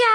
Ja,